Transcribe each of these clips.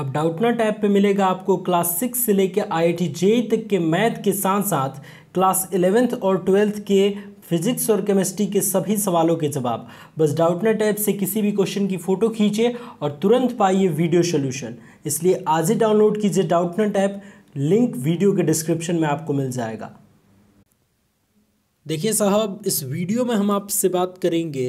अब Doubtnut tab पे मिलेगा आपको क्लास सिक्स से लेकर आई आई जेई तक के मैथ के साथ साथ क्लास इलेवेंथ और ट्वेल्थ के फिजिक्स और केमिस्ट्री के सभी सवालों के जवाब बस डाउटनेट ऐप से किसी भी क्वेश्चन की फ़ोटो खींचे और तुरंत पाइए वीडियो सोल्यूशन इसलिए आज ही डाउनलोड कीजिए डाउटनेट ऐप लिंक वीडियो के डिस्क्रिप्शन में आपको मिल जाएगा देखिए साहब इस वीडियो में हम आपसे बात करेंगे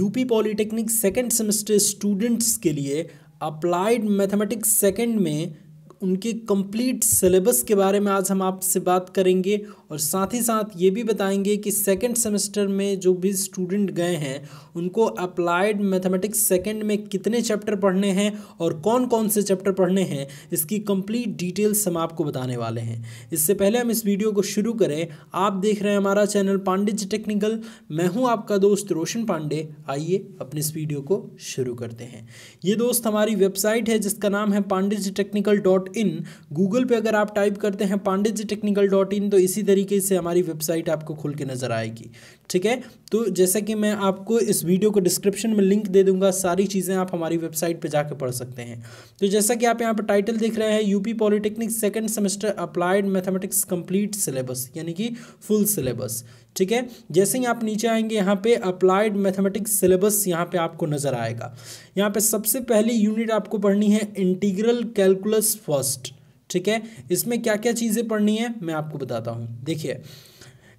UP polytechnic second semester students के लिए अप्लाइड मैथमेटिक्स सेकेंड में उनके कंप्लीट सिलेबस के बारे में आज हम आपसे बात करेंगे और साथ ही साथ ये भी बताएंगे कि सेकेंड सेमेस्टर में जो भी स्टूडेंट गए हैं उनको अप्लाइड मैथमेटिक्स सेकेंड में कितने चैप्टर पढ़ने हैं और कौन कौन से चैप्टर पढ़ने हैं इसकी कंप्लीट डिटेल्स हम आपको बताने वाले हैं इससे पहले हम इस वीडियो को शुरू करें आप देख रहे हैं हमारा चैनल जी टेक्निकल मैं हूँ आपका दोस्त रोशन पांडे आइए अपने इस वीडियो को शुरू करते हैं ये दोस्त हमारी वेबसाइट है जिसका नाम है ji technical dot dot in Google पे अगर आप टाइप करते हैं Pandey ji technical dot in तो इसी तरीके से हमारी वेबसाइट आपको खुल के नज़र आएगी ठीक है तो जैसा कि मैं आपको इस वीडियो को डिस्क्रिप्शन में लिंक दे दूंगा सारी चीज़ें आप हमारी वेबसाइट पर जाकर पढ़ सकते हैं तो जैसा कि आप यहाँ पर टाइटल देख रहे हैं UP polytechnic second semester applied mathematics complete syllabus यानी कि फुल सिलेबस ठीक है जैसे ही आप नीचे आएंगे यहाँ पे अप्लाइड मैथमेटिक्स सिलेबस यहाँ पे आपको नज़र आएगा यहाँ पे सबसे पहली यूनिट आपको पढ़नी है इंटीग्रल कैलकुलस फॉर कॉस्ट ठीक है इसमें क्या क्या चीज़ें पढ़नी है मैं आपको बताता हूँ देखिए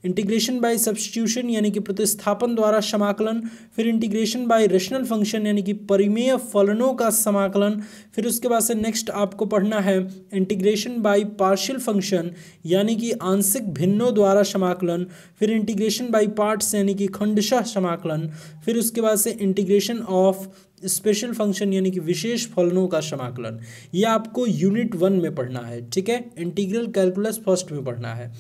इंटीग्रेशन बाय सब्सटीट्यूशन यानी कि प्रतिस्थापन द्वारा समाकलन फिर इंटीग्रेशन बाय रेशनल फंक्शन यानी कि परिमेय फलनों का समाकलन फिर उसके बाद से नेक्स्ट आपको पढ़ना है इंटीग्रेशन बाय पार्शियल फंक्शन यानी कि आंशिक भिन्नों द्वारा समाकलन फिर इंटीग्रेशन बाय पार्ट्स यानी कि खंडशः समाकलन फिर उसके बाद से इंटीग्रेशन ऑफ स्पेशल फंक्शन यानी कि विशेष फलनों का समाकलन ये आपको यूनिट वन में पढ़ना है ठीक है इंटीग्रल कैलकुलस फर्स्ट में पढ़ना है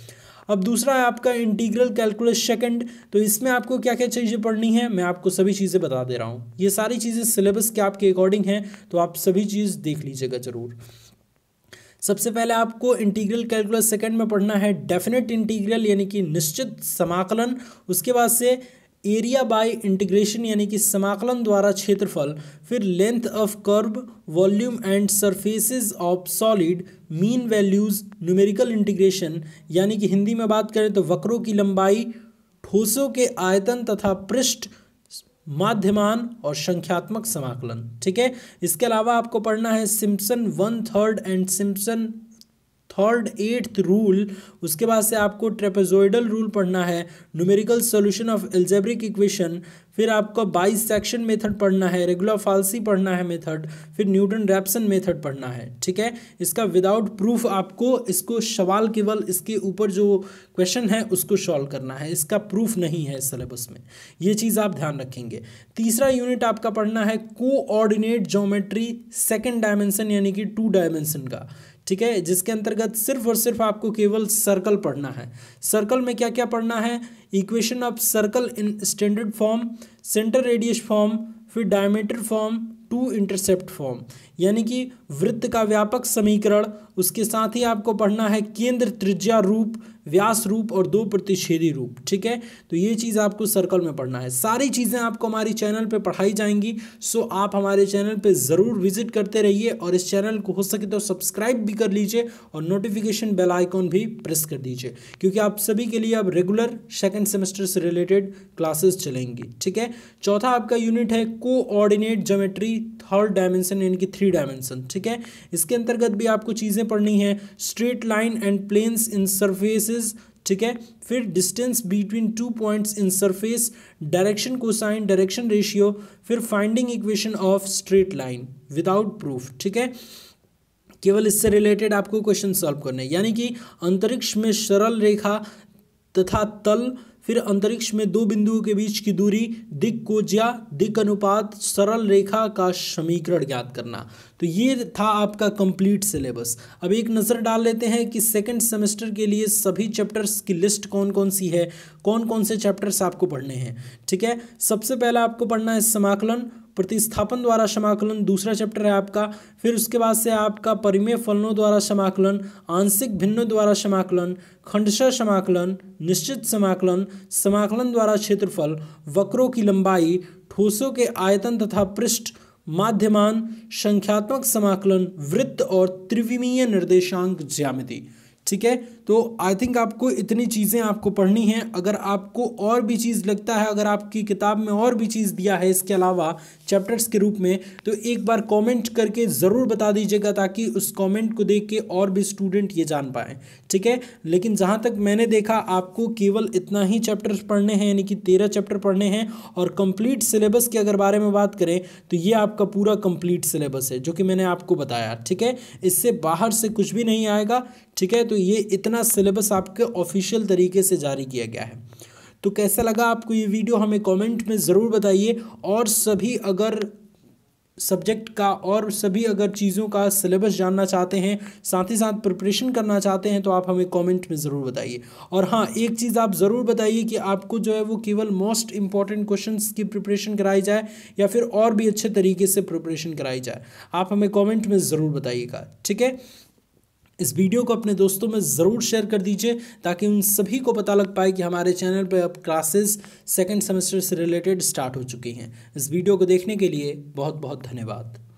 अब दूसरा है आपका इंटीग्रल कैलकुलस सेकंड तो इसमें आपको क्या क्या चीज़ें पढ़नी है मैं आपको सभी चीज़ें बता दे रहा हूँ ये सारी चीज़ें सिलेबस के आपके अकॉर्डिंग हैं तो आप सभी चीज़ देख लीजिएगा ज़रूर सबसे पहले आपको इंटीग्रल कैलकुलस सेकंड में पढ़ना है डेफिनेट इंटीग्रल यानी कि निश्चित समाकलन उसके बाद से एरिया बाय इंटीग्रेशन यानी कि समाकलन द्वारा क्षेत्रफल फिर length of curve volume and surfaces of solid mean values numerical integration यानी कि हिंदी में बात करें तो वक्रों की लंबाई ठोसों के आयतन तथा पृष्ठ माध्यमान और संख्यात्मक समाकलन ठीक है इसके अलावा आपको पढ़ना है Simpson one third and Simpson third eighth rule उसके बाद से आपको ट्रेपेजोइडल रूल पढ़ना है numerical solution of algebraic equation फिर आपको बाईस सेक्शन मेथड पढ़ना है रेगुलर फालसी पढ़ना है मेथड फिर न्यूटन रैप्सन मेथड पढ़ना है ठीक है इसका विदाउट प्रूफ आपको इसको सवाल केवल इसके ऊपर जो क्वेश्चन है उसको सॉल्व करना है इसका प्रूफ नहीं है सिलेबस में ये चीज़ आप ध्यान रखेंगे तीसरा यूनिट आपका पढ़ना है कोऑर्डिनेट ज्योमेट्री सेकेंड डायमेंशन यानी कि टू डायमेंशन का ठीक है जिसके अंतर्गत सिर्फ और सिर्फ आपको केवल सर्कल पढ़ना है सर्कल में क्या क्या पढ़ना है equation of circle in standard form centre radius form फिर diameter form two intercept form यानी कि वृत्त का व्यापक समीकरण उसके साथ ही आपको पढ़ना है केंद्र त्रिज्या रूप व्यास रूप और दो प्रतिषेधी रूप ठीक है तो ये चीज़ आपको सर्कल में पढ़ना है सारी चीज़ें आपको हमारी चैनल पे पढ़ाई जाएंगी सो आप हमारे चैनल पे ज़रूर विजिट करते रहिए और इस चैनल को हो सके तो सब्सक्राइब भी कर लीजिए और नोटिफिकेशन बेल आइकॉन भी प्रेस कर दीजिए क्योंकि आप सभी के लिए अब रेगुलर सेकेंड सेमेस्टर से रिलेटेड क्लासेस चलेंगी ठीक है चौथा आपका यूनिट है कोऑर्डिनेट जोमेट्री थर्ड डायमेंशन यानी कि थ्री डायमेंशन ठीक है इसके अंतर्गत भी आपको चीज़ें पढ़नी है straight line and planes in surfaces distances ठीक है फिर distance between two points in surface direction cosine direction ratio फिर finding equation of straight line without proof ठीक है केवल इससे रिलेटेड आपको क्वेश्चन सॉल्व करने यानी कि अंतरिक्ष में सरल रेखा तथा तल फिर अंतरिक्ष में दो बिंदुओं के बीच की दूरी दिक्कोज या दिक अनुपात सरल रेखा का समीकरण ज्ञात करना तो ये था आपका कंप्लीट सिलेबस अब एक नज़र डाल लेते हैं कि सेकेंड सेमेस्टर के लिए सभी चैप्टर्स की लिस्ट कौन कौन सी है कौन कौन से चैप्टर्स आपको पढ़ने हैं ठीक है सबसे पहला आपको पढ़ना है समाकलन प्रतिस्थापन द्वारा समाकलन दूसरा चैप्टर है आपका फिर उसके बाद से आपका परिमेय फलनों द्वारा समाकलन आंशिक भिन्नों द्वारा समाकलन खंडश समाकलन निश्चित समाकलन समाकलन द्वारा क्षेत्रफल वक्रों की लंबाई ठोसों के आयतन तथा पृष्ठ माध्यमान संख्यात्मक समाकलन वृत्त और त्रिविमीय निर्देशांक ज्यामिति ठीक है तो आई थिंक आपको इतनी चीज़ें आपको पढ़नी हैं अगर आपको और भी चीज़ लगता है अगर आपकी किताब में और भी चीज़ दिया है इसके अलावा चैप्टर्स के रूप में तो एक बार कमेंट करके ज़रूर बता दीजिएगा ताकि उस कमेंट को देख के और भी स्टूडेंट ये जान पाए ठीक है लेकिन जहाँ तक मैंने देखा आपको केवल इतना ही चैप्टर पढ़ने हैं यानी कि तेरह चैप्टर पढ़ने हैं और कंप्लीट सिलेबस के अगर बारे में बात करें तो ये आपका पूरा कंप्लीट सिलेबस है जो कि मैंने आपको बताया ठीक है इससे बाहर से कुछ भी नहीं आएगा ठीक है तो ये इतना सिलेबस आपके ऑफिशियल तरीके से जारी किया गया है तो कैसा लगा आपको ये वीडियो हमें कमेंट में ज़रूर बताइए और सभी अगर सब्जेक्ट का और सभी अगर चीज़ों का सिलेबस जानना चाहते हैं साथ ही साथ प्रिपरेशन करना चाहते हैं तो आप हमें कमेंट में ज़रूर बताइए और हाँ एक चीज़ आप ज़रूर बताइए कि आपको जो है वो केवल मोस्ट इंपॉर्टेंट क्वेश्चंस की प्रिपरेशन कराई जाए या फिर और भी अच्छे तरीके से प्रिपरेशन कराई जाए आप हमें कॉमेंट में ज़रूर बताइएगा ठीक है इस वीडियो को अपने दोस्तों में ज़रूर शेयर कर दीजिए ताकि उन सभी को पता लग पाए कि हमारे चैनल पर अब क्लासेस सेकेंड सेमेस्टर से रिलेटेड स्टार्ट हो चुकी हैं इस वीडियो को देखने के लिए बहुत बहुत धन्यवाद